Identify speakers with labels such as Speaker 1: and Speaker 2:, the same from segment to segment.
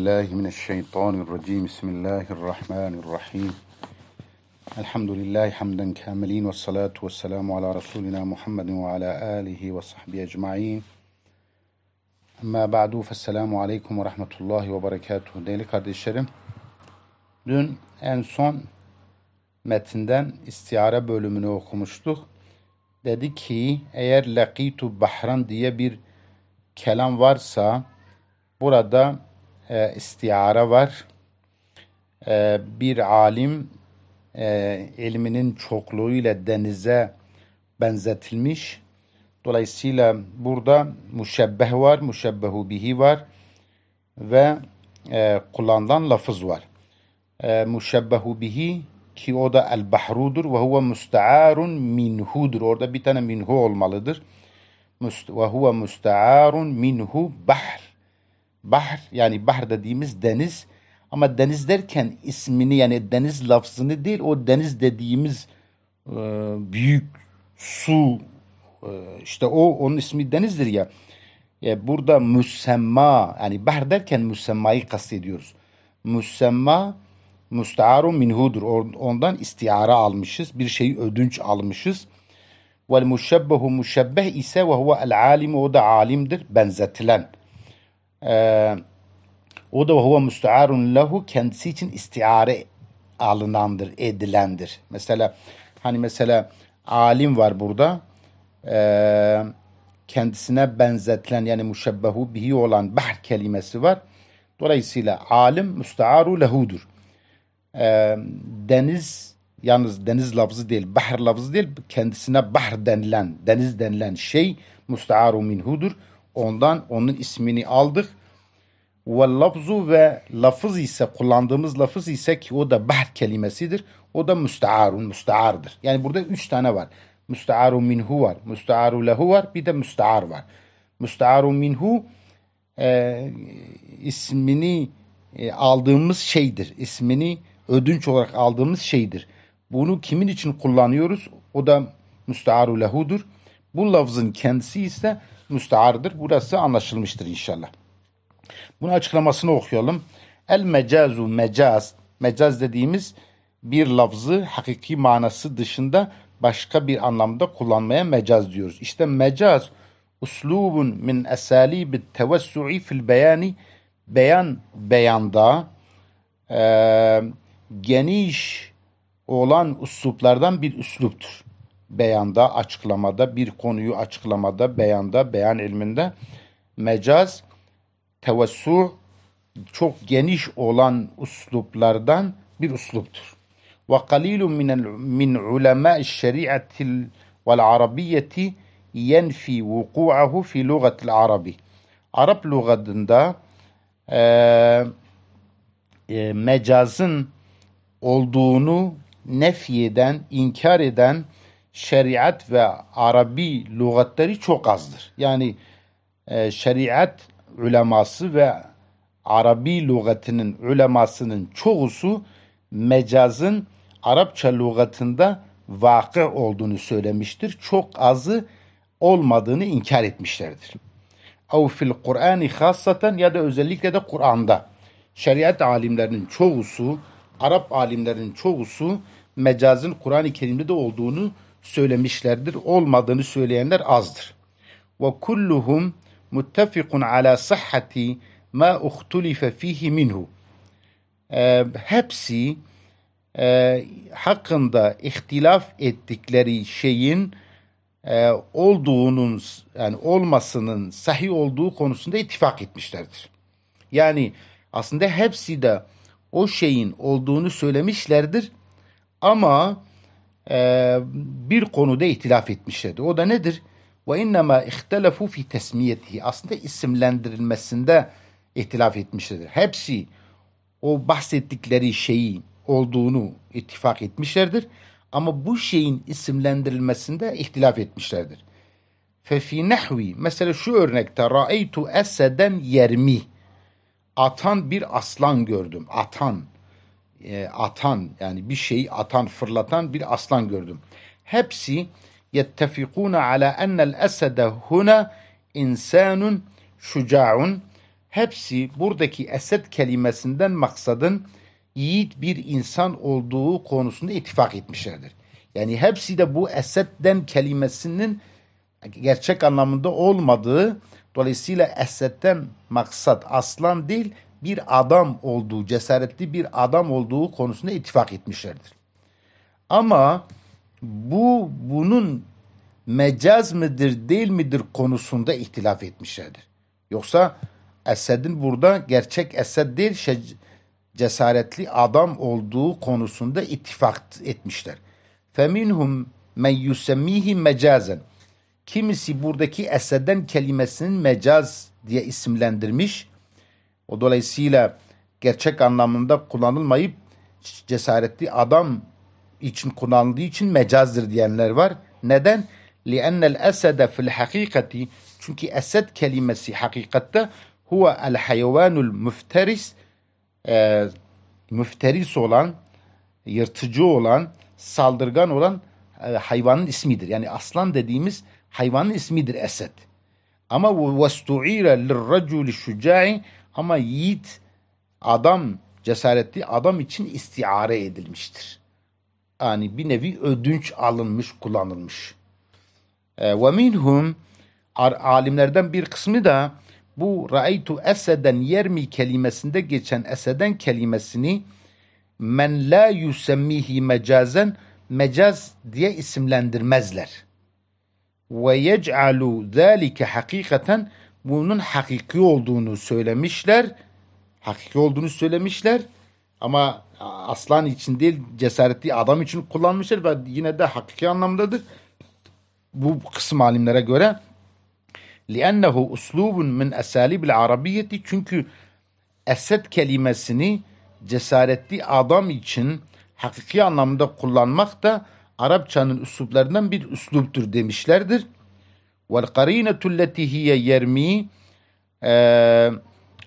Speaker 1: الله من الشيطان الرجيم بسم الله الرحمن الرحيم الحمد لله حمدا كاملين والصلاة والسلام على ve محمد وعلى آله وصحبه أجمعين Ama ba'du fesselamu aleyküm ve rahmetullahi ve berekatuhu. Değerli kardeşlerim, dün en son metinden istiare bölümünü okumuştuk. Dedi ki eğer lakitu bahran diye bir kelam varsa burada e, istiara var. E, bir alim e, ilminin çokluğuyla denize benzetilmiş. Dolayısıyla burada müşebbeh var, müşebbehu bihi var ve e, kullanılan lafız var. E, müşebbehu bihi ki o da el bahrudur ve huve musta'arun minhudur. Orada bir tane minhu olmalıdır. Ve huve musta'arun minhu bahr. Bahr yani bahr dediğimiz deniz ama deniz derken ismini yani deniz lafzını değil o deniz dediğimiz e, büyük su e, işte o onun ismi denizdir ya. E, burada müsemma yani bahr derken müsemmayı kastediyoruz. Müsemma müstearu minhudur. Ondan istiara almışız. Bir şeyi ödünç almışız. Vel müşebbehu müşebbeh ise ve huve el alim o da alimdir. Benzetilen. Ee, o da huve müstearun lehu kendisi için istiare alınandır, edilendir. Mesela hani mesela alim var burada. Ee, kendisine benzetilen yani müşebbehu bihi olan bahr kelimesi var. Dolayısıyla alim müstearu lehudur. Ee, deniz yalnız deniz lafzı değil, bahr lafzı değil, kendisine bahr denilen, deniz denilen şey müstearu minhudur ondan onun ismini aldık. Ve lafzu ve lafız ise kullandığımız lafız ise ki o da bahr kelimesidir. O da müstearun, müsteardır. Yani burada üç tane var. Müstearun minhu var, müstearu lehu var, bir de müstear var. Müstearun minhu e, ismini e, aldığımız şeydir. İsmini ödünç olarak aldığımız şeydir. Bunu kimin için kullanıyoruz? O da müstearu lehudur. Bu lafzın kendisi ise müsteardır. Burası anlaşılmıştır inşallah. Bunun açıklamasını okuyalım. El mecazu mecaz. Mecaz dediğimiz bir lafzı hakiki manası dışında başka bir anlamda kullanmaya mecaz diyoruz. İşte mecaz uslubun min esalibi tevessu'i fil beyani beyan beyanda e, geniş olan usluplardan bir üsluptur beyanda, açıklamada, bir konuyu açıklamada, beyanda, beyan ilminde mecaz, tevessu çok geniş olan usluplardan bir usluptur. Ve kalilun min ulema şeriatil vel arabiyeti yenfi vuku'ahu fi lugatil arabi. Arap lügatında e, e, mecazın olduğunu nefyeden, inkar eden şeriat ve Arabi lügatleri çok azdır. Yani e, şeriat uleması ve Arabi lügatinin ulemasının çoğusu mecazın Arapça lügatında vakı olduğunu söylemiştir. Çok azı olmadığını inkar etmişlerdir. Av fil Kur'ani hassaten ya da özellikle de Kur'an'da. Şeriat alimlerinin çoğusu, Arap alimlerinin çoğusu mecazın Kur'an-ı Kerim'de de olduğunu söylemişlerdir. Olmadığını söyleyenler azdır. Ve kulluhum muttafikun ala sahhati ma uhtulife fihi minhu. Ee, hepsi e, hakkında ihtilaf ettikleri şeyin e, olduğunun yani olmasının sahih olduğu konusunda ittifak etmişlerdir. Yani aslında hepsi de o şeyin olduğunu söylemişlerdir ama ee, bir konuda ihtilaf etmişlerdi. O da nedir? Ve innema ihtelafu fi tesmiyetihi. Aslında isimlendirilmesinde ihtilaf etmişlerdir. Hepsi o bahsettikleri şeyi olduğunu ittifak etmişlerdir. Ama bu şeyin isimlendirilmesinde ihtilaf etmişlerdir. Fefi nehvi mesela şu örnekte raeytu eseden yermi atan bir aslan gördüm. Atan e, atan yani bir şeyi atan fırlatan bir aslan gördüm. Hepsi yettefikuna ala enel esede huna insanun şucaun. Hepsi buradaki eset kelimesinden maksadın yiğit bir insan olduğu konusunda ittifak etmişlerdir. Yani hepsi de bu esetten kelimesinin gerçek anlamında olmadığı dolayısıyla esetten maksat aslan değil bir adam olduğu, cesaretli bir adam olduğu konusunda ittifak etmişlerdir. Ama bu bunun mecaz mıdır değil midir konusunda ihtilaf etmişlerdir. Yoksa Esed'in burada gerçek Esed değil cesaretli adam olduğu konusunda ittifak etmişler. Feminhum men yusemmihi mecazen. Kimisi buradaki Esed'den kelimesinin mecaz diye isimlendirmiş. O dolayısıyla gerçek anlamında kullanılmayıp cesaretli adam için kullanıldığı için mecazdır diyenler var. Neden? لِأَنَّ الْأَسَدَ فِي الْحَقِيقَةِ Çünkü esed kelimesi hakikatte huve el hayvanul müfteris e, müfteris olan, yırtıcı olan, saldırgan olan e, hayvanın ismidir. Yani aslan dediğimiz hayvanın ismidir esed. Ama وَاسْتُعِيرَ لِلْرَجُولِ شُجَاعِ ama yiğit adam cesaretli adam için istiare edilmiştir. Yani bir nevi ödünç alınmış, kullanılmış. Ee, ve minhum alimlerden bir kısmı da bu raitu eseden yermi kelimesinde geçen eseden kelimesini men la yusemmihi mecazen mecaz diye isimlendirmezler. Ve yec'alu zâlike hakikaten bunun hakiki olduğunu söylemişler. Hakiki olduğunu söylemişler. Ama aslan için değil cesaretli adam için kullanmışlar ve yine de hakiki anlamdadır. Bu kısım alimlere göre لِأَنَّهُ اُسْلُوبٌ مِنْ اَسَالِبِ الْعَرَبِيَّةِ Çünkü Esed kelimesini cesaretli adam için hakiki anlamda kullanmak da Arapçanın üsluplarından bir üsluptur demişlerdir. وَالْقَر۪ينَةُ الَّتِي هِيَ يَرْم۪ي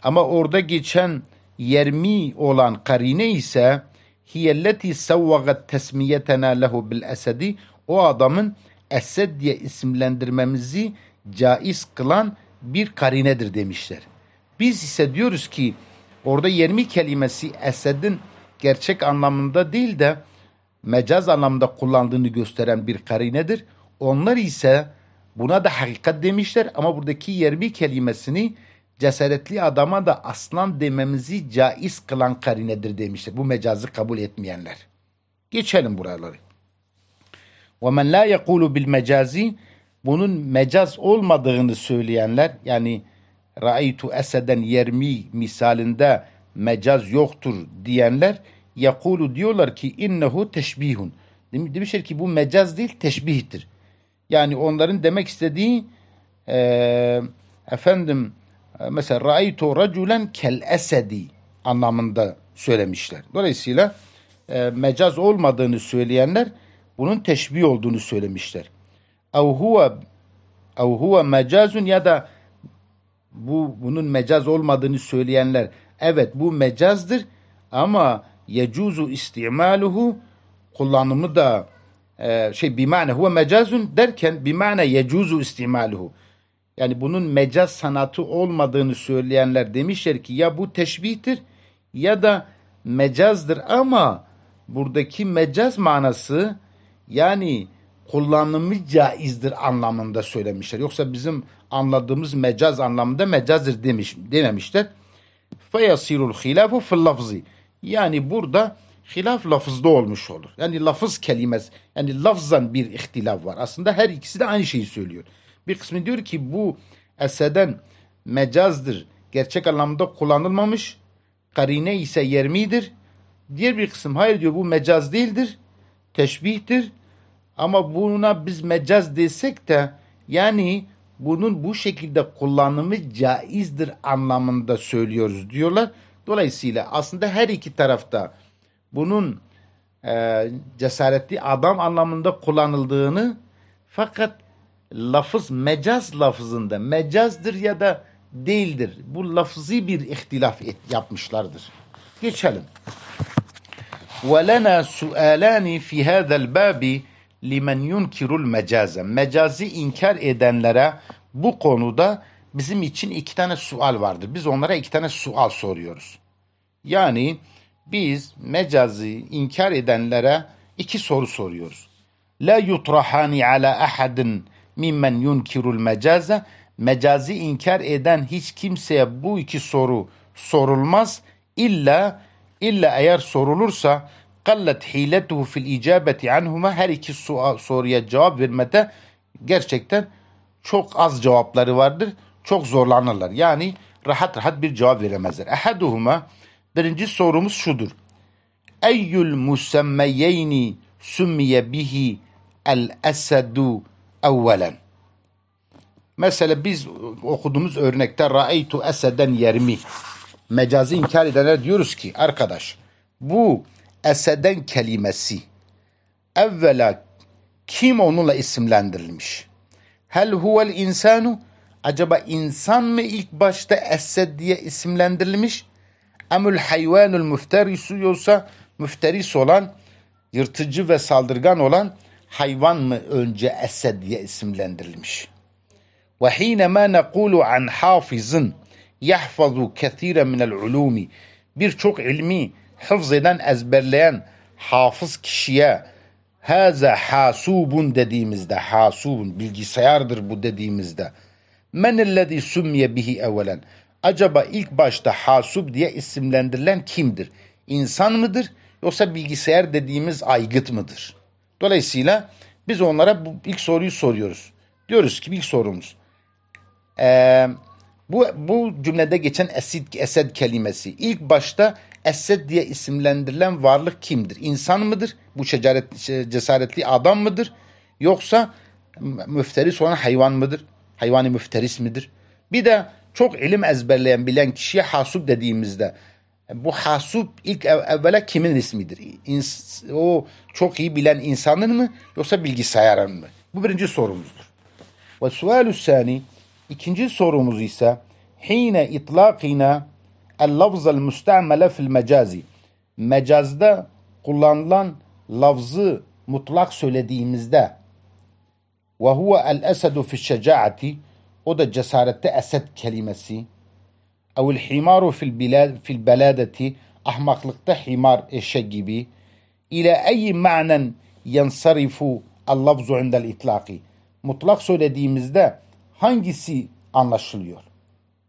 Speaker 1: Ama orada geçen yermi olan karine ise hiyelleti sevvagat tesmiyetena lehu bil esedi o adamın esed diye isimlendirmemizi caiz kılan bir karinedir demişler. Biz ise diyoruz ki orada yermi kelimesi esedin gerçek anlamında değil de mecaz anlamda kullandığını gösteren bir karinedir. Onlar ise Buna da hakikat demişler ama buradaki yerbi kelimesini cesaretli adama da aslan dememizi caiz kılan karinedir demişler. Bu mecazı kabul etmeyenler. Geçelim buraları. وَمَنْ لَا يَقُولُ بِالْمَجَازِ Bunun mecaz olmadığını söyleyenler yani raitu eseden yermi misalinde mecaz yoktur diyenler yakulu diyorlar ki innehu teşbihun. Demişler ki bu mecaz değil teşbihtir. Yani onların demek istediği e, efendim e, mesela ra'aytu raculen kel esedi anlamında söylemişler. Dolayısıyla e, mecaz olmadığını söyleyenler bunun teşbih olduğunu söylemişler. Ev huve ev huve mecazun ya da bu bunun mecaz olmadığını söyleyenler evet bu mecazdır ama yecuzu istimaluhu kullanımı da e, şey bimane huve mecazun derken bimane yecuzu istimaluhu. Yani bunun mecaz sanatı olmadığını söyleyenler demişler ki ya bu teşbihtir ya da mecazdır ama buradaki mecaz manası yani kullanımı caizdir anlamında söylemişler. Yoksa bizim anladığımız mecaz anlamında mecazdır demiş, dememişler. فَيَصِيرُ fil lafzi, Yani burada hilaf lafızda olmuş olur. Yani lafız kelimesi, yani lafzan bir ihtilaf var. Aslında her ikisi de aynı şeyi söylüyor. Bir kısmı diyor ki bu eseden mecazdır. Gerçek anlamda kullanılmamış. Karine ise yermidir. Diğer bir kısım hayır diyor bu mecaz değildir. Teşbihtir. Ama buna biz mecaz desek de yani bunun bu şekilde kullanımı caizdir anlamında söylüyoruz diyorlar. Dolayısıyla aslında her iki tarafta bunun e, cesaretli adam anlamında kullanıldığını fakat lafız mecaz lafızında mecazdır ya da değildir. Bu lafzi bir ihtilaf et, yapmışlardır. Geçelim. وَلَنَا سُؤَالَانِ فِي هَذَا الْبَابِ limen yunkirul mecaze. Mecazi inkar edenlere bu konuda bizim için iki tane sual vardır. Biz onlara iki tane sual soruyoruz. Yani biz mecazi inkar edenlere iki soru soruyoruz. La yutrahani ala ahadin mimmen yunkirul mecaze mecazi inkar eden hiç kimseye bu iki soru sorulmaz illa illa eğer sorulursa kallet hiletuhu fil icabeti anhuma her iki soruya cevap vermede gerçekten çok az cevapları vardır. Çok zorlanırlar. Yani rahat rahat bir cevap veremezler. Ehaduhuma Birinci sorumuz şudur. Eyyül musemmeyeyni sümmiye bihi el esedu evvelen. Mesela biz okuduğumuz örnekte ra'eytu eseden yermi. Mecazi inkar edenler diyoruz ki arkadaş bu eseden kelimesi evvela kim onunla isimlendirilmiş? Hel huvel insanu? Acaba insan mı ilk başta esed diye isimlendirilmiş? emül hayvanul müfterisu yoksa müfteris olan yırtıcı ve saldırgan olan hayvan mı önce esed diye isimlendirilmiş. Ve hinema nekulu an hafizin yahfazu kethiren minel ulumi birçok ilmi hıfz eden ezberleyen hafız kişiye haza hasubun dediğimizde hasubun bilgisayardır bu dediğimizde men ellezî sumye bihi evvelen acaba ilk başta hasub diye isimlendirilen kimdir? İnsan mıdır yoksa bilgisayar dediğimiz aygıt mıdır? Dolayısıyla biz onlara bu ilk soruyu soruyoruz. Diyoruz ki ilk sorumuz. Ee, bu, bu cümlede geçen esed, esed kelimesi ilk başta esed diye isimlendirilen varlık kimdir? İnsan mıdır? Bu şecaret, şey, cesaretli adam mıdır? Yoksa müfteris olan hayvan mıdır? Hayvani müfteris midir? Bir de çok ilim ezberleyen bilen kişiye hasup dediğimizde bu hasup ilk ev, evvela kimin ismidir? İns o çok iyi bilen insanın mı yoksa bilgisayarın mı? Bu birinci sorumuzdur. Ve sualü sani ikinci sorumuz ise hine itlaqina el lafzal müstamele fil mecazi mecazda kullanılan lafzı mutlak söylediğimizde ve huve el esedu fi şecaati o da cesarette esed kelimesi. Evil himaru fil, bilad, fil beladeti ahmaklıkta himar eşe gibi. İle eyi ma'nen yensarifu allafzu indel itlaki. Mutlak söylediğimizde hangisi anlaşılıyor?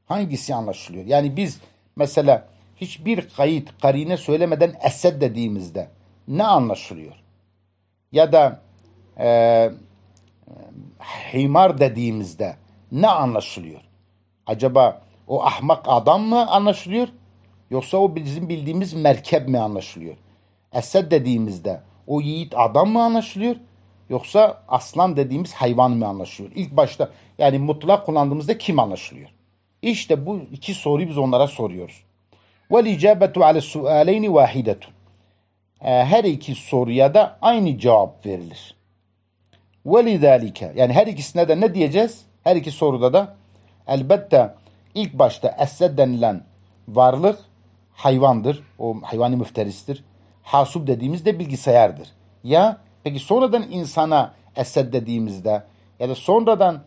Speaker 1: Hangisi anlaşılıyor? Yani biz mesela hiçbir kayıt, karine söylemeden esed dediğimizde ne anlaşılıyor? Ya da e, himar dediğimizde ne anlaşılıyor? Acaba o ahmak adam mı anlaşılıyor? Yoksa o bizim bildiğimiz merkep mi anlaşılıyor? Esed dediğimizde o yiğit adam mı anlaşılıyor? Yoksa aslan dediğimiz hayvan mı anlaşılıyor? İlk başta yani mutlak kullandığımızda kim anlaşılıyor? İşte bu iki soruyu biz onlara soruyoruz. وَالْاِجَابَةُ ale السُؤَالَيْنِ وَاحِدَةٌ ee, Her iki soruya da aynı cevap verilir. وَلِذَٰلِكَ Yani her ikisine de ne diyeceğiz? Her iki soruda da elbette ilk başta esed denilen varlık hayvandır. O hayvani müfteristir. Hasub dediğimiz de bilgisayardır. Ya peki sonradan insana esed dediğimizde ya da sonradan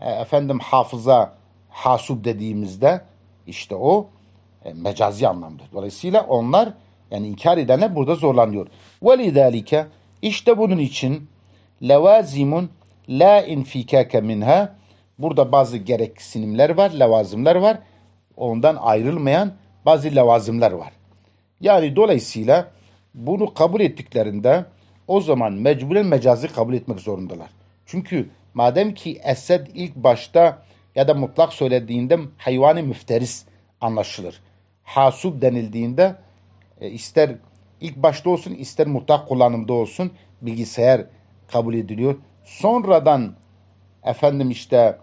Speaker 1: e, efendim hafıza hasub dediğimizde işte o e, mecazi anlamdır. Dolayısıyla onlar yani inkar edene burada zorlanıyor. وَلِذَٰلِكَ işte bunun için levazimun la infikake minha Burada bazı gereksinimler var, lavazımlar var. Ondan ayrılmayan bazı lavazımlar var. Yani dolayısıyla bunu kabul ettiklerinde o zaman mecburen mecazi kabul etmek zorundalar. Çünkü madem ki Esed ilk başta ya da mutlak söylediğinde hayvani müfteris anlaşılır. Hasub denildiğinde e, ister ilk başta olsun ister mutlak kullanımda olsun bilgisayar kabul ediliyor. Sonradan efendim işte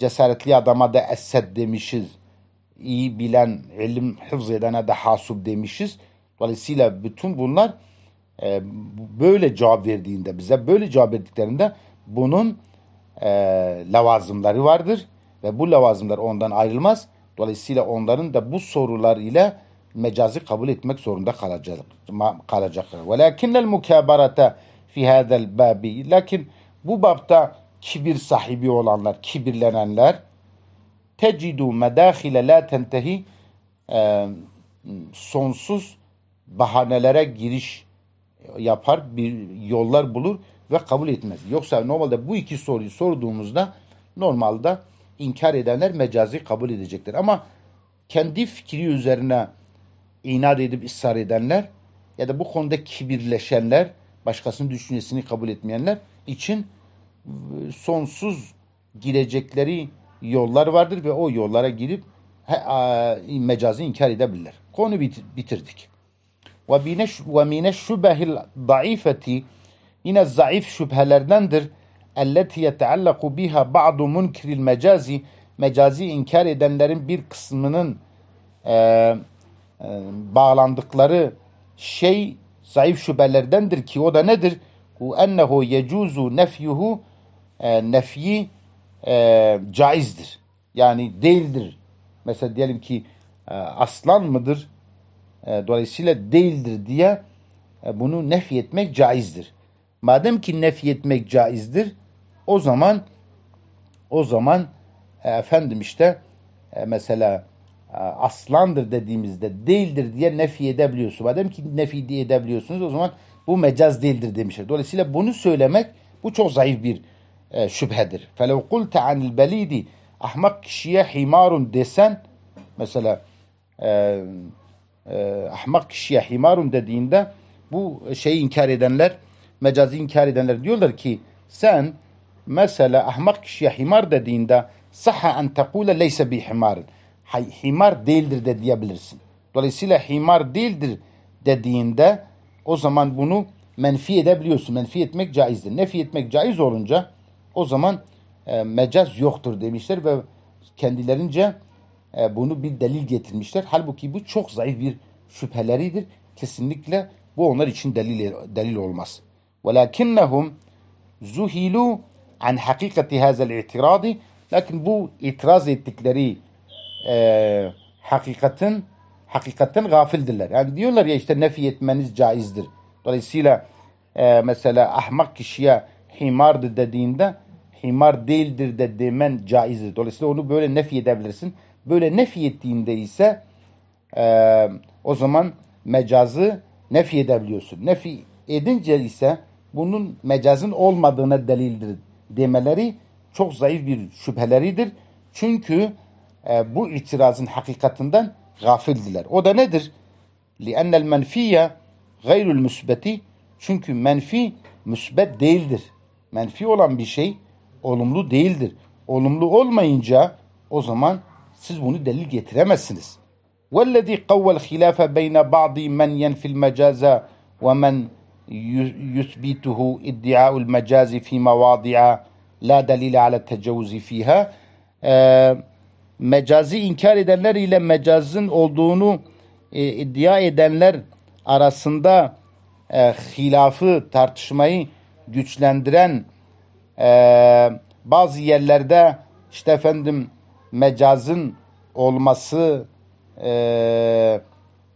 Speaker 1: cesaretli adama da essed demişiz. İyi bilen, ilim hıfz edene de hasub demişiz. Dolayısıyla bütün bunlar e, böyle cevap verdiğinde bize böyle cevap verdiklerinde bunun e, lavazımları vardır ve bu lavazımlar ondan ayrılmaz. Dolayısıyla onların da bu sorular ile mecazi kabul etmek zorunda kalacak kalacaklar. Velakinnel mukabarata fi hadal babi. Lakin bu babta kibir sahibi olanlar, kibirlenenler tecidu medâhile la tentehi e, sonsuz bahanelere giriş yapar, bir yollar bulur ve kabul etmez. Yoksa normalde bu iki soruyu sorduğumuzda normalde inkar edenler mecazi kabul edecektir. Ama kendi fikri üzerine inat edip ısrar edenler ya da bu konuda kibirleşenler, başkasının düşüncesini kabul etmeyenler için sonsuz girecekleri yollar vardır ve o yollara girip mecazı inkar edebilirler. Konu bitirdik. Ve bine ve mine şubehil daifeti yine zayıf şüphelerdendir. Elleti yeteallaku biha ba'du munkiril mecazi mecazi inkar edenlerin bir kısmının e, e, bağlandıkları şey zayıf şüphelerdendir ki o da nedir? Bu ennehu yecuzu nefyuhu Nefi nefyi e, caizdir. Yani değildir. Mesela diyelim ki e, aslan mıdır? E, dolayısıyla değildir diye e, bunu nefi etmek caizdir. Madem ki nefi etmek caizdir o zaman o zaman e, efendim işte e, mesela e, aslandır dediğimizde değildir diye nefi edebiliyorsunuz. Madem ki nefi diye edebiliyorsunuz o zaman bu mecaz değildir demişler. Dolayısıyla bunu söylemek bu çok zayıf bir e, şüphedir. Felev kulte anil belidi ahmak kişiye himarun desen mesela e, e, ahmak kişiye himarun dediğinde bu şeyi inkar edenler mecazi inkar edenler diyorlar ki sen mesela ahmak kişiye himar dediğinde saha an tekule leyse bi himarin himar değildir de diyebilirsin. Dolayısıyla himar değildir dediğinde o zaman bunu menfi edebiliyorsun. Menfi etmek caizdir. Nefi etmek caiz olunca o zaman e, mecaz yoktur demişler ve kendilerince e, bunu bir delil getirmişler. Halbuki bu çok zayıf bir şüpheleridir. Kesinlikle bu onlar için delil delil olmaz. Velakinnehum zuhilu an hakikati hazel itiradi lakin bu itiraz ettikleri e, hakikatin hakikatten gafildirler. Yani diyorlar ya işte nefi etmeniz caizdir. Dolayısıyla e, mesela ahmak kişiye himardı dediğinde himar değildir de demen caizdir. Dolayısıyla onu böyle nefi edebilirsin. Böyle nefi ettiğinde ise e, o zaman mecazı nefi edebiliyorsun. Nefi edince ise bunun mecazın olmadığına delildir demeleri çok zayıf bir şüpheleridir. Çünkü e, bu itirazın hakikatinden gafildiler. O da nedir? لِأَنَّ الْمَنْفِيَّ غَيْرُ الْمُسْبَتِ Çünkü menfi müsbet değildir menfi olan bir şey olumlu değildir. Olumlu olmayınca o zaman siz bunu delil getiremezsiniz. وَالَّذ۪ي قَوَّ الْخِلَافَ بَيْنَ بَعْضِ مَنْ يَنْفِ الْمَجَازَ وَمَنْ يثبته ادعاء المجاز في مواضع لا دليل على التجوز فيها e, mecazi inkar edenler ile mecazın olduğunu e, iddia edenler arasında e, hilafı tartışmayı güçlendiren e, bazı yerlerde işte efendim mecazın olması e,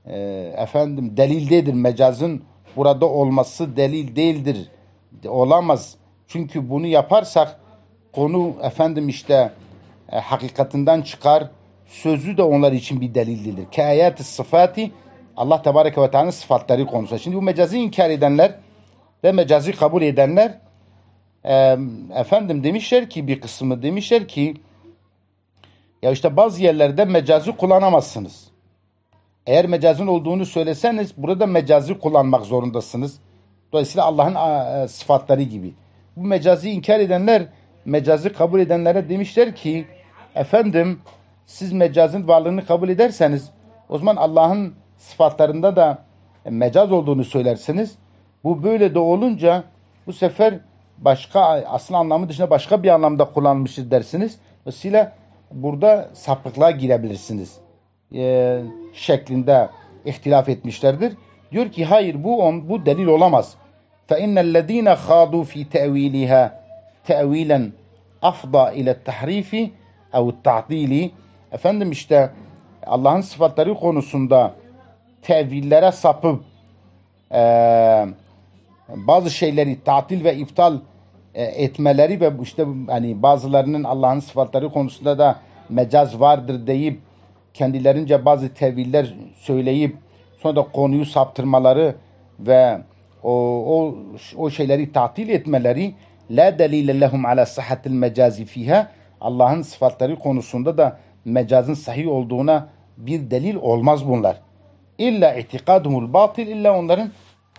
Speaker 1: e, efendim delil değildir. Mecazın burada olması delil değildir. Olamaz. Çünkü bunu yaparsak konu efendim işte e, hakikatinden çıkar. Sözü de onlar için bir delildir. ki ayet sıfatı Allah tebareke ve teala sıfatları konusunda. Şimdi bu mecazı inkar edenler ve mecazi kabul edenler e, efendim demişler ki bir kısmı demişler ki ya işte bazı yerlerde mecazi kullanamazsınız. Eğer mecazın olduğunu söyleseniz burada mecazi kullanmak zorundasınız. Dolayısıyla Allah'ın e, sıfatları gibi. Bu mecazi inkar edenler, mecazi kabul edenlere demişler ki efendim siz mecazın varlığını kabul ederseniz o zaman Allah'ın sıfatlarında da mecaz olduğunu söylersiniz. Bu böyle de olunca bu sefer başka asıl anlamı dışında başka bir anlamda kullanmıştır dersiniz. Dolayısıyla burada sapıklığa girebilirsiniz. E, şeklinde ihtilaf etmişlerdir. Diyor ki hayır bu on, bu delil olamaz. فَاِنَّ الَّذ۪ينَ خَاضُوا fi تَأْو۪يلِهَا تَأْو۪يلًا afda ila tahrifi ev ta'dili efendim işte Allah'ın sıfatları konusunda tevillere sapıp e, bazı şeyleri tatil ve iptal e, etmeleri ve işte hani bazılarının Allah'ın sıfatları konusunda da mecaz vardır deyip kendilerince bazı teviller söyleyip sonra da konuyu saptırmaları ve o, o, o şeyleri tatil etmeleri la delil lehum ala sıhhatil mecazi fiha Allah'ın sıfatları konusunda da mecazın sahih olduğuna bir delil olmaz bunlar. İlla itikaduhul batil illa onların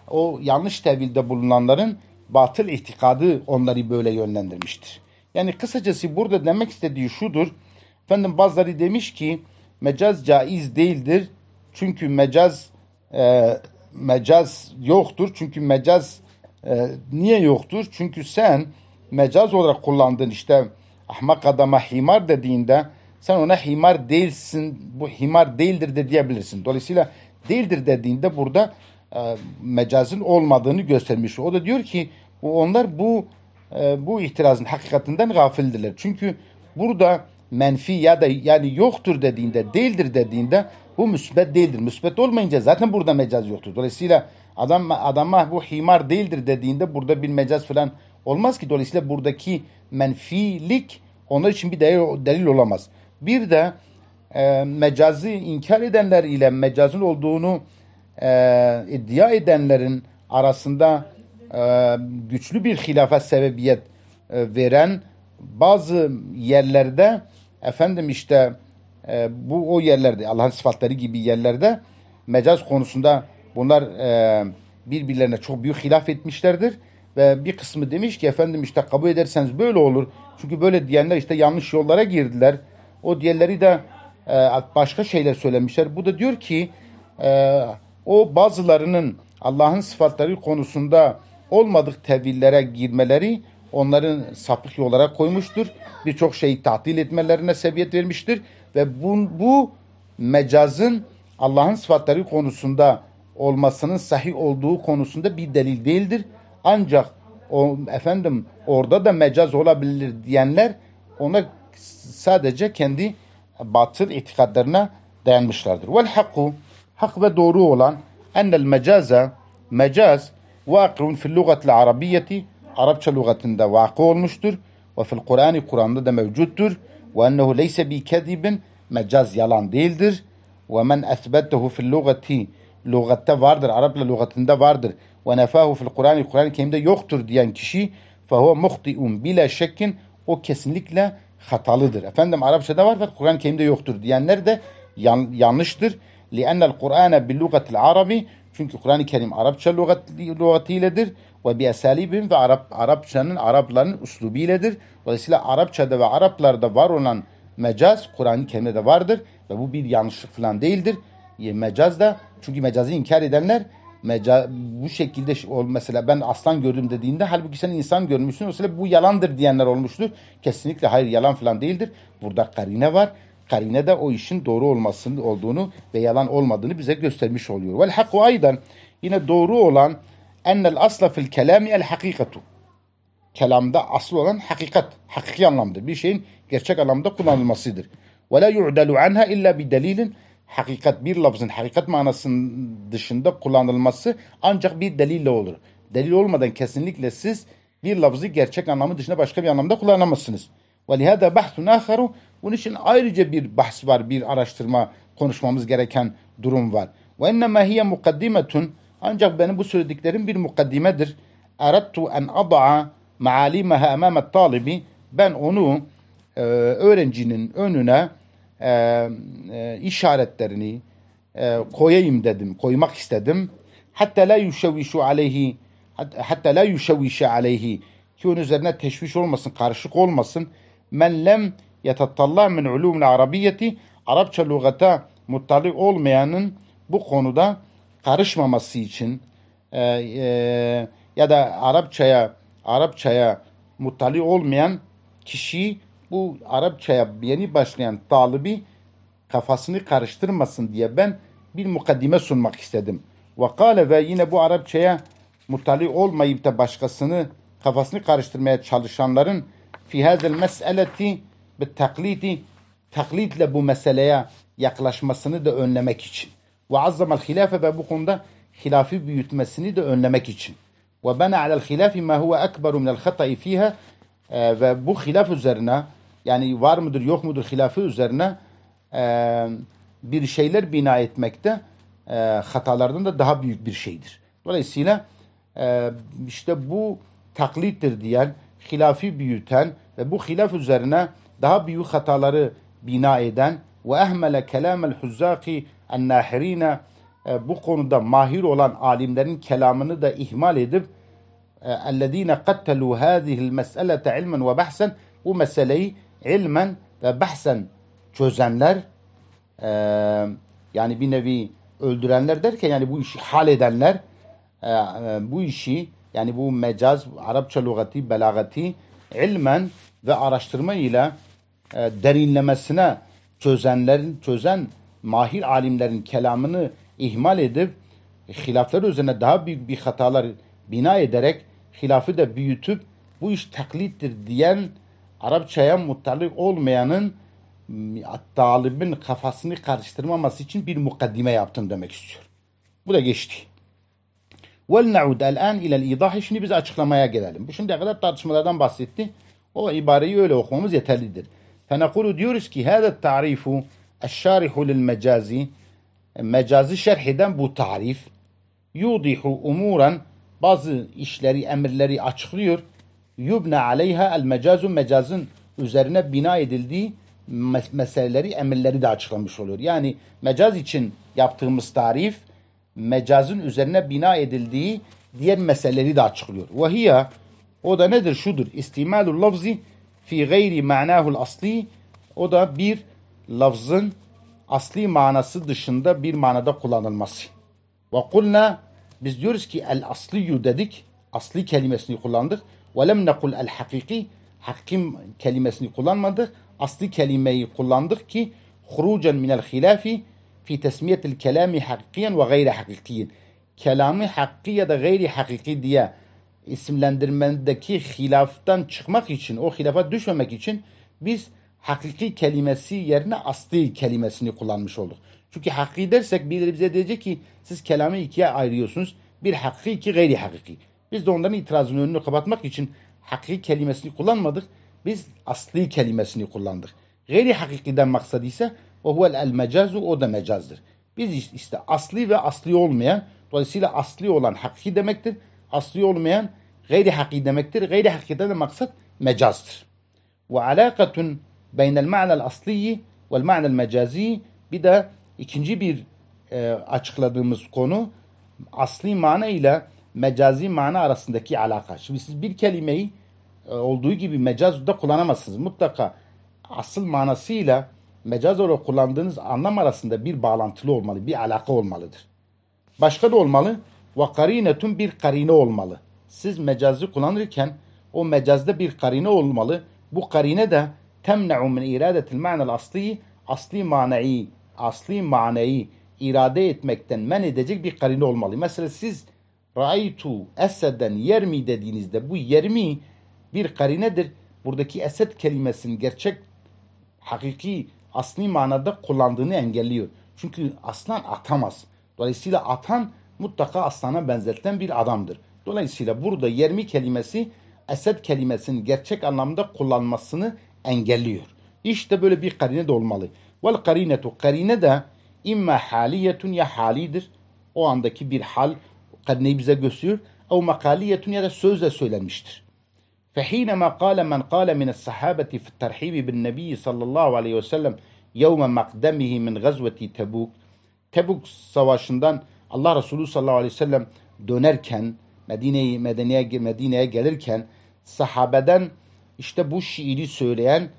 Speaker 1: o yanlış tevilde bulunanların batıl itikadı onları böyle yönlendirmiştir. Yani kısacası burada demek istediği şudur. Efendim bazıları demiş ki mecaz caiz değildir. Çünkü mecaz e, mecaz yoktur. Çünkü mecaz e, niye yoktur? Çünkü sen mecaz olarak kullandın işte ahmak adama himar dediğinde sen ona himar değilsin, bu himar değildir de diyebilirsin. Dolayısıyla değildir dediğinde burada e, mecazın olmadığını göstermiş. O da diyor ki onlar bu e, bu itirazın hakikatinden gafildirler. Çünkü burada menfi ya da yani yoktur dediğinde değildir dediğinde bu müsbet değildir. Müsbet olmayınca zaten burada mecaz yoktur. Dolayısıyla adam adama bu himar değildir dediğinde burada bir mecaz falan olmaz ki. Dolayısıyla buradaki menfilik onlar için bir delil, delil olamaz. Bir de e, mecazi inkar edenler ile mecazın olduğunu e, iddia edenlerin arasında e, güçlü bir hilafet sebebiyet e, veren bazı yerlerde efendim işte e, bu o yerlerde Allah'ın sıfatları gibi yerlerde mecaz konusunda bunlar e, birbirlerine çok büyük hilaf etmişlerdir. Ve bir kısmı demiş ki efendim işte kabul ederseniz böyle olur. Çünkü böyle diyenler işte yanlış yollara girdiler. O diğerleri de e, başka şeyler söylemişler. Bu da diyor ki e, o bazılarının Allah'ın sıfatları konusunda olmadık tevillere girmeleri onların sapık yollara koymuştur. Birçok şeyi tatil etmelerine seviyet vermiştir. Ve bu, bu mecazın Allah'ın sıfatları konusunda olmasının sahih olduğu konusunda bir delil değildir. Ancak o, efendim orada da mecaz olabilir diyenler ona sadece kendi batıl itikadlarına dayanmışlardır. Vel hakku hak ve doğru olan ennel mecaza mecaz vakıun fil lugatil arabiyeti Arapça lügatinde vakı olmuştur ve fil Kur'an-ı Kur'an'da da mevcuttur ve ennehu leyse bi kezibin mecaz yalan değildir ve men esbettehu fil lugati lügatte vardır Arapça lügatinde vardır ve nefahu fil Kur'an-ı kuran yoktur diyen kişi fehu muhtiun bile şekkin o kesinlikle hatalıdır. Efendim Arapçada var fakat Kur'an-ı yoktur diyenler de yan, yanlıştır. لأن القرآن باللغة العربي çünkü Kur'an-ı Kerim Arapça lügatiyledir ve bir esalibin ve Arap, Arapçanın, Arapların üslubiyledir. Dolayısıyla Arapçada ve Araplarda var olan mecaz Kur'an-ı Kerim'de de vardır ve bu bir yanlışlık falan değildir. Mecaz da çünkü mecazı inkar edenler meca, bu şekilde mesela ben aslan gördüm dediğinde halbuki sen insan görmüşsün. Mesela bu yalandır diyenler olmuştur. Kesinlikle hayır yalan falan değildir. Burada karine var karine de o işin doğru olmasının olduğunu ve yalan olmadığını bize göstermiş oluyor. Vel hakku aydan yine doğru olan ennel asla fil kelami el hakikatu. Kelamda asıl olan hakikat, hakiki anlamdır. Bir şeyin gerçek anlamda kullanılmasıdır. Ve la yu'dalu anha illa bi delilin hakikat bir lafzın hakikat manasının dışında kullanılması ancak bir delille olur. Delil olmadan kesinlikle siz bir lafzı gerçek anlamı dışında başka bir anlamda kullanamazsınız. Ve lihada bahtun aharu bunun için ayrıca bir bahs var, bir araştırma konuşmamız gereken durum var. Ve innema hiye mukaddimetun ancak benim bu söylediklerim bir mukaddimedir. Arattu en ada'a maalimeha amama talibi ben onu e, öğrencinin önüne e, e, işaretlerini e, koyayım dedim, koymak istedim. Hatta la yuşevişu aleyhi hatta la yuşevişe aleyhi ki onun üzerine teşviş olmasın, karışık olmasın. Men lem yetattallah min ulumul arabiyeti Arapça lügata muttali olmayanın bu konuda karışmaması için e, e, ya da Arapçaya Arapçaya muttali olmayan kişi bu Arapçaya yeni başlayan talibi kafasını karıştırmasın diye ben bir mukaddime sunmak istedim. Ve Vakale ve yine bu Arapçaya muttali olmayıp da başkasını kafasını karıştırmaya çalışanların fi hazel meseleti taklidi taklitle bu meseleye yaklaşmasını da önlemek için. Ve azzamal hilafe ve bu konuda hilafı büyütmesini de önlemek için. Ve bana alel hilafi ma huve ekberu minel hata'i fiha e, ve bu hilaf üzerine yani var mıdır yok mudur hilafı üzerine e, bir şeyler bina etmekte e, hatalardan da daha büyük bir şeydir. Dolayısıyla işte bu taklittir diyen, hilafi büyüten ve bu hilaf üzerine daha büyük hataları bina eden ve ehmele kelamel huzzaki ennahirine e, bu konuda mahir olan alimlerin kelamını da ihmal edip e, ellezine kattelu hâzihil meselete ilmen ve bahsen bu meseleyi ilmen ve bahsen çözenler e, yani bir nevi öldürenler derken yani bu işi hal edenler bu işi yani bu mecaz Arapça lügati belagati ilmen ve araştırma ile e, derinlemesine çözenlerin çözen mahir alimlerin kelamını ihmal edip hilafler üzerine daha büyük bir hatalar bina ederek hilafı da büyütüp bu iş taklittir diyen Arapçaya muttalik olmayanın talibin kafasını karıştırmaması için bir mukaddime yaptım demek istiyorum. Bu da geçti. وَلْنَعُدْ الْاَنْ اِلَى الْاِضَاحِ Şimdi biz açıklamaya gelelim. Bu şimdiye kadar tartışmalardan bahsetti. O ibareyi öyle okumamız yeterlidir. Fenekulu diyoruz ki hâdet tarifu eşşârihu lil e, mecazi mecazi şerh eden bu tarif yudihu umuran bazı işleri, emirleri açıklıyor. Yubna aleyha el mecazun mecazın üzerine bina edildiği mes meseleleri, emirleri de açıklamış oluyor. Yani mecaz için yaptığımız tarif mecazın üzerine bina edildiği diğer meseleleri de açıklıyor. Vahiya o da nedir? Şudur. İstimalul lafzi fi gayri manahul asli. O da bir lafzın asli manası dışında bir manada kullanılması. Ve kulna biz diyoruz ki el asliyu dedik. Asli kelimesini kullandık. Ve lem nekul el hakiki. Hakim kelimesini kullanmadık. Asli kelimeyi kullandık ki hurucen minel hilafi fi tesmiyetil kelami hakikiyen ve gayri hakikiyen. Kelamı hakki ya da gayri hakiki diye isimlendirmedeki hilaftan çıkmak için, o hilafa düşmemek için biz hakiki kelimesi yerine asli kelimesini kullanmış olduk. Çünkü hakiki dersek birileri bize diyecek ki siz kelamı ikiye ayırıyorsunuz. Bir hakiki, gayri hakiki. Biz de onların itirazının önünü kapatmak için hakiki kelimesini kullanmadık. Biz asli kelimesini kullandık. Gayri hakikiden maksad ise o huvel el mecazu o da mecazdır. Biz işte asli ve asli olmayan dolayısıyla asli olan hakiki demektir asli olmayan gayri hakî demektir. Gayri hakîden de maksat mecazdır. Ve alakatun beynel ma'nel asliyi vel ma'nel mecazi bir de ikinci bir e, açıkladığımız konu asli mana ile mecazi mana arasındaki alaka. Şimdi siz bir kelimeyi e, olduğu gibi mecazda kullanamazsınız. Mutlaka asıl manasıyla mecaz olarak kullandığınız anlam arasında bir bağlantılı olmalı, bir alaka olmalıdır. Başka da olmalı. Ve karinetun bir karine olmalı. Siz mecazı kullanırken o mecazda bir karine olmalı. Bu karine de temne'u min iradetil ma'nel asli asli manayı asli manayı irade etmekten men edecek bir karine olmalı. Mesela siz ra'aytu eseden yermi dediğinizde bu yermi bir karinedir. Buradaki esed kelimesinin gerçek hakiki asli manada kullandığını engelliyor. Çünkü aslan atamaz. Dolayısıyla atan mutlaka aslana benzetilen bir adamdır. Dolayısıyla burada yermi kelimesi esed kelimesinin gerçek anlamda kullanmasını engelliyor. İşte böyle bir karine de olmalı. Vel karinetu karine de imma haliyetun ya halidir. O andaki bir hal karineyi bize gösteriyor. Ev makaliyetun ya da sözle söylenmiştir. فحينما قال من قال من الصحابة في الترحيب بالنبي صلى الله عليه وسلم يوم مقدمه min غزوة تبوك Tebuk savaşından Allah Resulü sallallahu aleyhi ve sellem dönerken Medine'ye Medine'ye Medine'ye gelirken sahabeden işte bu şiiri söyleyen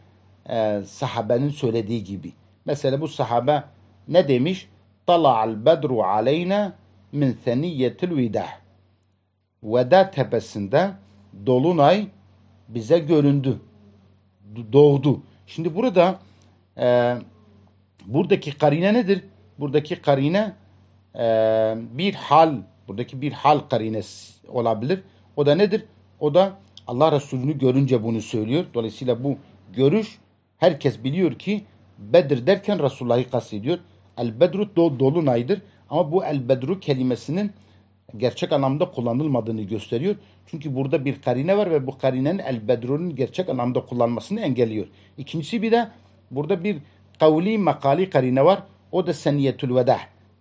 Speaker 1: e, sahabenin söylediği gibi. Mesela bu sahabe ne demiş? "Tala al bedru aleyne min seniyyetil vidah. Veda tepesinde dolunay bize göründü. Doğdu. Şimdi burada e, buradaki karine nedir? Buradaki karine ee, bir hal, buradaki bir hal karinesi olabilir. O da nedir? O da Allah Resulü'nü görünce bunu söylüyor. Dolayısıyla bu görüş herkes biliyor ki Bedir derken Resulullah'ı kastediyor. El Bedru do, dolunaydır ama bu El Bedru kelimesinin gerçek anlamda kullanılmadığını gösteriyor. Çünkü burada bir karine var ve bu karinenin El Bedru'nun gerçek anlamda kullanmasını engelliyor. İkincisi bir de burada bir kavli makali karine var. O da seniyetül vedah.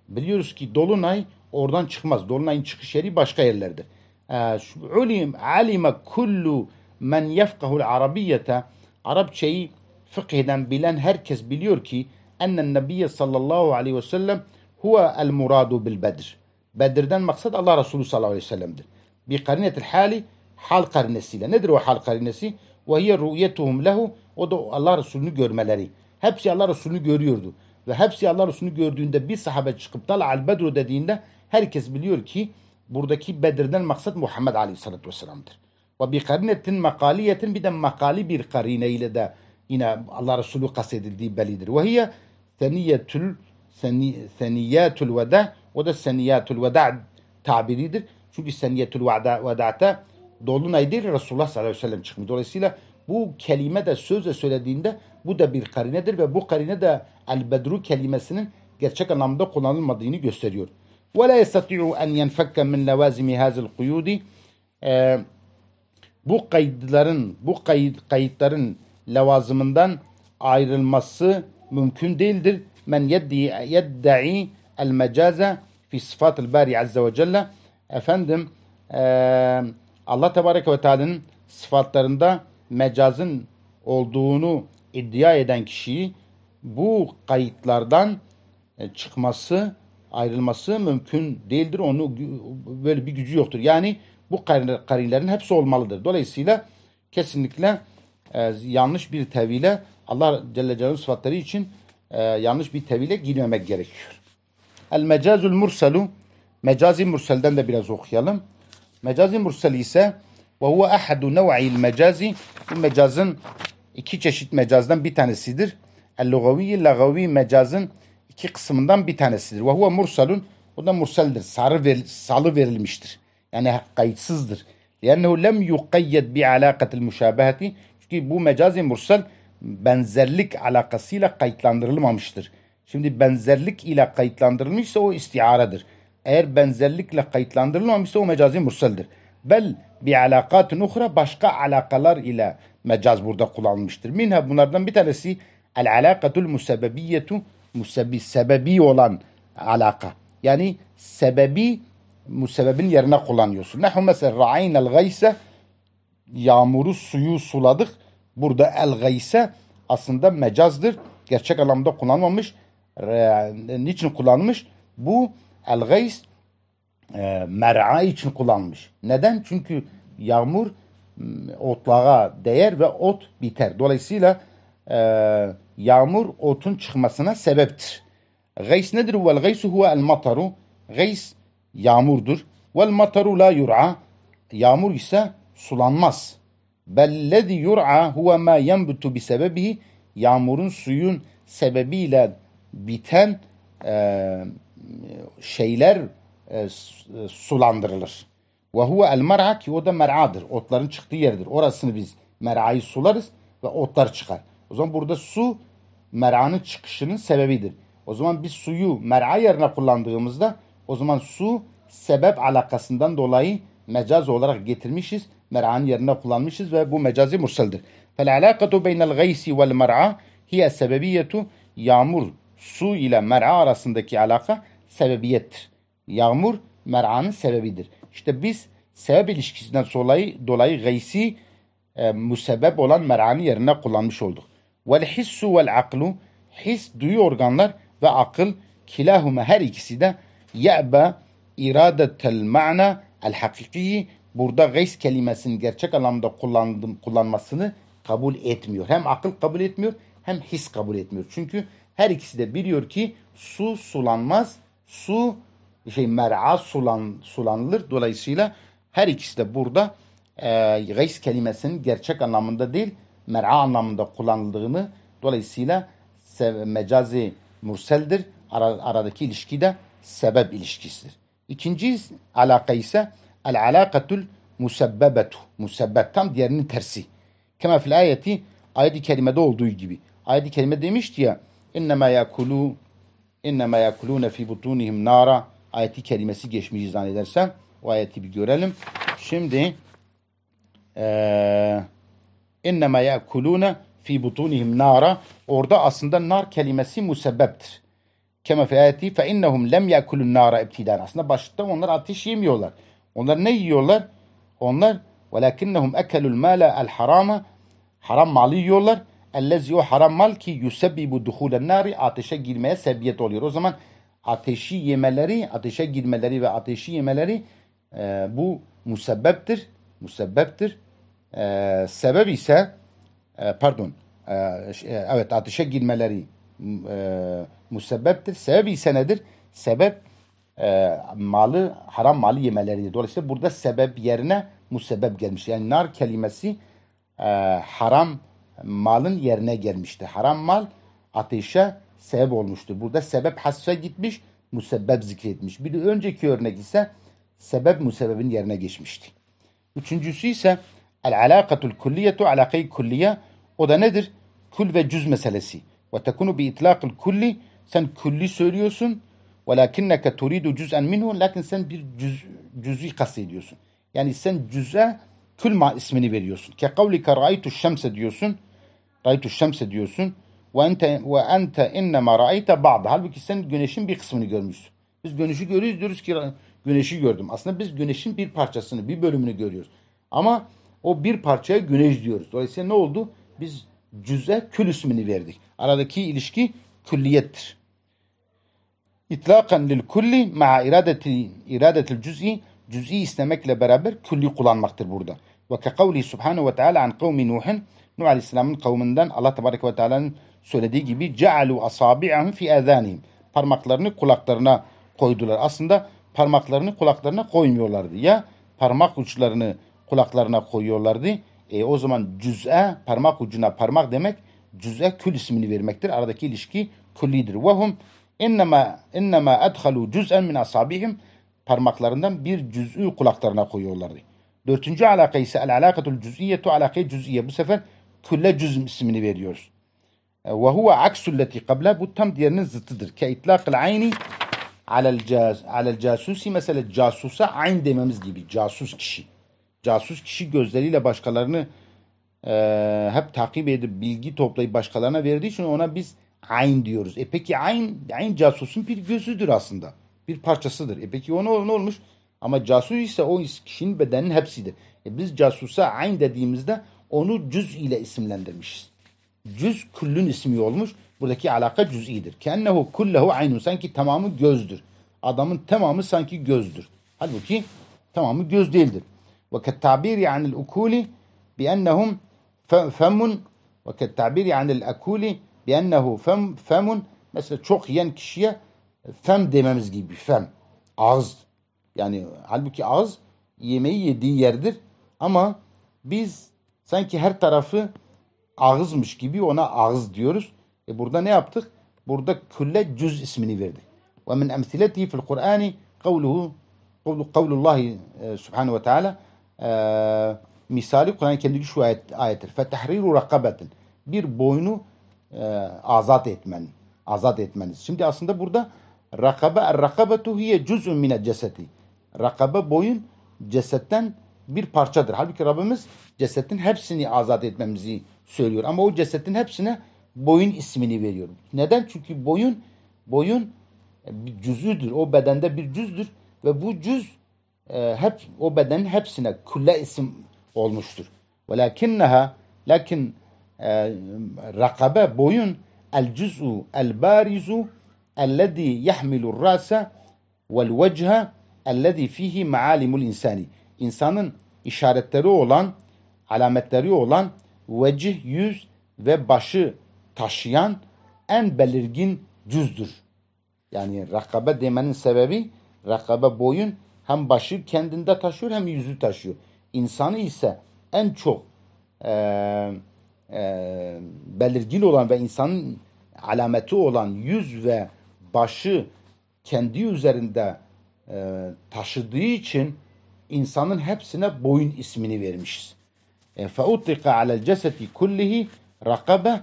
Speaker 1: Biliyoruz ki Dolunay oradan çıkmaz. Dolunay'ın çıkış yeri başka yerlerdir. Ee, ulim, alime kullu men yefkahul arabiyete Arapçayı fıkheden bilen herkes biliyor ki ennen nebiyye sallallahu aleyhi ve sellem huve el muradu bil bedir. Bedir'den maksat Allah Resulü sallallahu aleyhi ve sellem'dir. Bi karinetil hali hal karinesiyle. Nedir o hal karinesi? Ve hiye rüyetuhum lehu. O da Allah Resulü'nü görmeleri. Hepsi Allah Resulü'nü görüyordu. Ve hepsi Allah Resulü'nü gördüğünde bir sahabe çıkıp tala'al bedru dediğinde herkes biliyor ki buradaki Bedir'den maksat Muhammed Aleyhisselatü Vesselam'dır. Ve bir karinetin makaliyetin bir de makali bir karine ile de yine Allah Resulü kastedildiği bellidir. Ve hiye seniyetül seniyatül veda o da seniyatül veda tabiridir. Çünkü seniyatül veda, veda'ta dolunay değil Resulullah sallallahu aleyhi ve sellem çıkmış. Dolayısıyla bu kelime de sözle söylediğinde bu da bir karinedir ve bu karine de el-bedru kelimesinin gerçek anlamda kullanılmadığını gösteriyor. وَلَا يَسْتَطِعُ أَنْ يَنْفَكَّ مِنْ لَوَازِمِ هَذِ الْقُيُودِ ee, Bu kayıtların, bu kayıt, kayıtların levazımından ayrılması mümkün değildir. Men yedda'i el mecaze fi sıfatil bari azze ve celle. Efendim ee, Allah tebareke ve teala'nın sıfatlarında mecazın olduğunu iddia eden kişiyi bu kayıtlardan e, çıkması, ayrılması mümkün değildir. Onu böyle bir gücü yoktur. Yani bu karinlerin hepsi olmalıdır. Dolayısıyla kesinlikle e, yanlış bir tevile Allah Celle Celaluhu sıfatları için e, yanlış bir tevile girmemek gerekiyor. El Mecazül murselu mecazi murselden de biraz okuyalım. Mecazi mursel ise ve huve ahadu nev'il mecazi. Bu mecazın iki çeşit mecazdan bir tanesidir. El-lugavi, lagavi mecazın iki kısmından bir tanesidir. Ve huve mursalun. O da murseldir. Sarı ver, salı verilmiştir. Yani kayıtsızdır. لأنه لم يقيد بعلاقة المشابهة çünkü bu mecazi mursal benzerlik alakasıyla kayıtlandırılmamıştır. Şimdi benzerlik ile kayıtlandırılmışsa o istiaredir. Eğer benzerlikle kayıtlandırılmamışsa o mecazi murseldir. Bel bi alakatun uhra başka alakalar ile mecaz burada kullanılmıştır. Minha bunlardan bir tanesi el alakatul musebebiyyetu musebi sebebi olan alaka. Yani sebebi musebebin yerine kullanıyorsun. Nehu mesela ra'aynel gayse yağmuru suyu suladık. Burada el gayse aslında mecazdır. Gerçek anlamda kullanmamış. Niçin kullanmış? Bu el gays e, mer'a için kullanmış. Neden? Çünkü yağmur otlağa değer ve ot biter. Dolayısıyla e, yağmur otun çıkmasına sebeptir. Gays nedir? Vel gaysu huve el mataru. Gays yağmurdur. Vel mataru la yur'a. Yağmur ise sulanmaz. Bellezi yur'a huve ma yenbutu bi sebebi. Yağmurun suyun sebebiyle biten e, şeyler e, e, sulandırılır. Ve huve el mer'a ki o da mer'adır. Otların çıktığı yerdir. Orasını biz mer'ayı sularız ve otlar çıkar. O zaman burada su mer'anın çıkışının sebebidir. O zaman biz suyu mer'a yerine kullandığımızda o zaman su sebep alakasından dolayı mecaz olarak getirmişiz. Mer'anın yerine kullanmışız ve bu mecazi mursaldir. فَالْعَلَاقَةُ بَيْنَ الْغَيْسِ وَالْمَرْعَى هِيَ sebebiyetu Yağmur, su ile mer'a arasındaki alaka sebebiyettir. Yağmur mer'anın sebebidir. İşte biz sebep ilişkisinden dolayı, dolayı gaysi e, müsebbep olan mer'anı yerine kullanmış olduk. Vel hissu vel aklu his duyu organlar ve akıl kilahume her ikisi de ye'be iradetel ma'na el hakikiyi burada gays kelimesinin gerçek anlamda kullandım, kullanmasını kabul etmiyor. Hem akıl kabul etmiyor hem his kabul etmiyor. Çünkü her ikisi de biliyor ki su sulanmaz, su şey mer'a sulan, sulanılır. Dolayısıyla her ikisi de burada e, gays kelimesinin gerçek anlamında değil mer'a anlamında kullanıldığını dolayısıyla mecazi murseldir. Ara, aradaki ilişki de sebep ilişkisidir. İkinci alaka ise el alakatul musebbebetu. Musebbet tam diğerinin tersi. Kema fil ayeti ayet-i kerimede olduğu gibi. Ayet-i kerime demişti ya innema yakulu innema yakulune fi butunihim nara ayeti kelimesi geçmiş zannedersem o ayeti bir görelim. Şimdi اِنَّمَا e, يَأْكُلُونَ fi butunihim nara orada aslında nar kelimesi musebbeptir. Kema fi ayeti fe innehum lem yakulun nara ibtiden. Aslında başta onlar ateş yemiyorlar. Onlar ne yiyorlar? Onlar velakinnehum ekelul mala el harama haram malı yiyorlar. Ellezi o haram mal ki yusebbibu duhulen nari ateşe girmeye sebiyet oluyor. O zaman ateşi yemeleri, ateşe girmeleri ve ateşi yemeleri e, bu musebbeptir. Musebbeptir. E, sebep ise e, pardon e, e evet ateşe girmeleri e, musebbeptir. Sebep ise nedir? Sebep e, malı, haram malı yemeleridir. Dolayısıyla burada sebep yerine musebep gelmiş. Yani nar kelimesi e, haram malın yerine gelmişti. Haram mal ateşe sebep olmuştu. Burada sebep hasfe gitmiş, musebbep zikretmiş. Bir de önceki örnek ise sebep musebebin yerine geçmişti. Üçüncüsü ise el-alakatul kulliyetu alakayı kulliye o da nedir? Kul ve cüz meselesi. Ve tekunu bi itlaqil kulli sen külli söylüyorsun velakinneke turidu cüz'en minhu lakin sen bir cüz, cüz'i kastediyorsun. Yani sen cüz'e külma ismini veriyorsun. Ke kavlike ra'aytu şemse diyorsun. Ra'aytu şemse diyorsun ve ente innema ra'ayte ba'da. Halbuki sen güneşin bir kısmını görmüşsün. Biz güneşi görüyoruz diyoruz ki güneşi gördüm. Aslında biz güneşin bir parçasını, bir bölümünü görüyoruz. Ama o bir parçaya güneş diyoruz. Dolayısıyla ne oldu? Biz cüz'e kül ismini verdik. Aradaki ilişki külliyettir. İtlakan lil kulli ma'a iradeti iradetil cüz'i cüz'i istemekle beraber külli kullanmaktır burada. Ve ke kavli subhanahu ve teala an kavmi Nuhin Nuh Aleyhisselam'ın kavminden Allah Tebarek ve Teala'nın söylediği gibi cealu asabi'ahum fi ezanihim. Parmaklarını kulaklarına koydular. Aslında parmaklarını kulaklarına koymuyorlardı. Ya parmak uçlarını kulaklarına koyuyorlardı. E, o zaman cüz'e parmak ucuna parmak demek cüz'e kül ismini vermektir. Aradaki ilişki küllidir. Ve hum innema innema edhalu cüz'en min asabihim parmaklarından bir cüz'ü kulaklarına koyuyorlardı. Dördüncü alaka ise el alakatul cüz'iyetu alakayı cüz'iye. Bu sefer külle cüz ismini veriyoruz ve huve aksulleti kable bu tam diğerinin zıttıdır. Ke itlaqil ayni alel casusi mesela casusa ayn dememiz gibi casus kişi. Casus kişi gözleriyle başkalarını e, hep takip edip bilgi toplayıp başkalarına verdiği için ona biz ayn diyoruz. E peki ayn, ayn casusun bir gözüdür aslında. Bir parçasıdır. E peki o ne, ne olmuş? Ama casus ise o kişinin bedeninin hepsidir. E biz casusa ayn dediğimizde onu cüz ile isimlendirmişiz cüz küllün ismi olmuş. Buradaki alaka cüz'idir. Kennehu kullehu aynun. Sanki tamamı gözdür. Adamın tamamı sanki gözdür. Halbuki tamamı göz değildir. Ve kettabiri anil ukuli biennehum femun ve kettabiri anil akuli biennehu fem, femun mesela çok yiyen kişiye fem dememiz gibi fem. Ağız. Yani halbuki ağız yemeği yediği yerdir. Ama biz sanki her tarafı ağızmış gibi ona ağız diyoruz. E burada ne yaptık? Burada külle cüz ismini verdik. Ve min emsiletihi fil Kur'ani kavluhu kavlullahi e, subhanehu ve teala e, misali kuran kendisi şu ayet, ayettir. Fetehriru rakabetin. Bir boynu e, azat etmen. Azat etmeniz. Şimdi aslında burada rakabe rakabetu hiye cüz'ün mine cesedi. Rakabe boyun cesetten bir parçadır. Halbuki Rabbimiz cesetin hepsini azat etmemizi söylüyor. Ama o cesetin hepsine boyun ismini veriyor. Neden? Çünkü boyun boyun e, bir cüzüdür. O bedende bir cüzdür ve bu cüz e, hep o bedenin hepsine külle isim olmuştur. Velakinneha lakin e, rakabe boyun el cüz'u el barizu ellezî yahmilur rase vel vechhe ellezî fihi maalimul insani. İnsanın işaretleri olan, alametleri olan vecih yüz ve başı taşıyan en belirgin cüzdür. Yani rakabe demenin sebebi rakabe boyun hem başı kendinde taşıyor hem yüzü taşıyor. İnsanı ise en çok e, e, belirgin olan ve insanın alameti olan yüz ve başı kendi üzerinde e, taşıdığı için insanın hepsine boyun ismini vermişiz. فَاُطِّقَ عَلَى الْجَسَةِ kullihi rakabe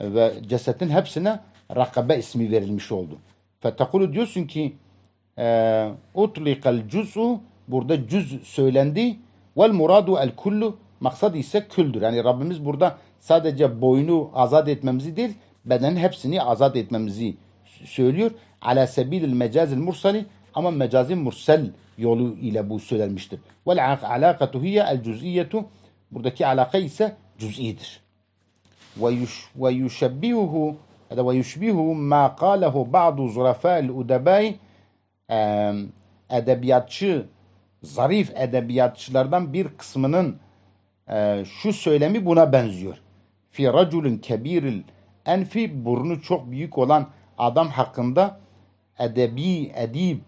Speaker 1: ve cesetin hepsine rakabe ismi verilmiş oldu. Fetekulu diyorsun ki اُطْلِقَ e, cüz'u burada cüz söylendi vel muradu el kullu maksad ise küldür. Yani Rabbimiz burada sadece boynu azat etmemizi değil bedenin hepsini azat etmemizi söylüyor. Ala sebilil mecazil mursali ama mecazi mursel yolu ile bu söylenmiştir. Vel alakatu hiye el cüz'iyetu Buradaki alaka ise cüz'idir. Ve yuşebbihuhu ya da ve yuşbihu ma kalehu ba'du zurafa'l udebay ehm, edebiyatçı zarif edebiyatçılardan bir kısmının şu söylemi buna benziyor. Fi raculun kebiril enfi burnu çok büyük olan adam hakkında edebi edip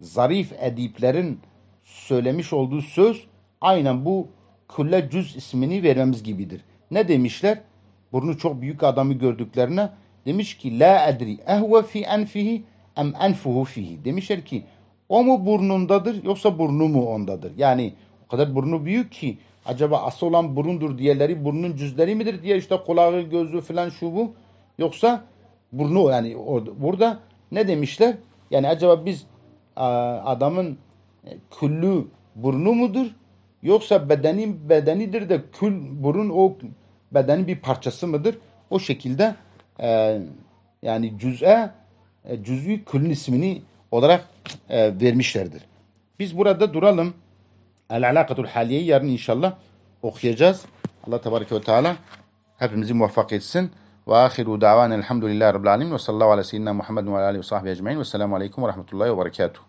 Speaker 1: zarif ediplerin söylemiş olduğu söz aynen bu külle cüz ismini vermemiz gibidir. Ne demişler? Burnu çok büyük adamı gördüklerine demiş ki la edri ehve fi enfihi em enfuhu fihi. Demişler ki o mu burnundadır yoksa burnu mu ondadır? Yani o kadar burnu büyük ki acaba asıl olan burundur diğerleri burnun cüzleri midir diye işte kulağı gözü filan şu bu yoksa burnu yani orada, burada ne demişler? Yani acaba biz adamın e, küllü burnu mudur Yoksa bedeni bedenidir de kül burun o bedenin bir parçası mıdır? O şekilde e, yani cüz'e e, cüz'ü külün ismini olarak e, vermişlerdir. Biz burada duralım. El-alakatul haliyeyi yarın inşallah okuyacağız. Allah tebareke ve teala hepimizi muvaffak etsin. Ve ahiru davana elhamdülillahi rabbil alemin ve sallallahu ala seyyidina Muhammed ve ala alihi ve sahbihi ecmain ve selamu aleyküm ve rahmetullahi ve berekatuhu.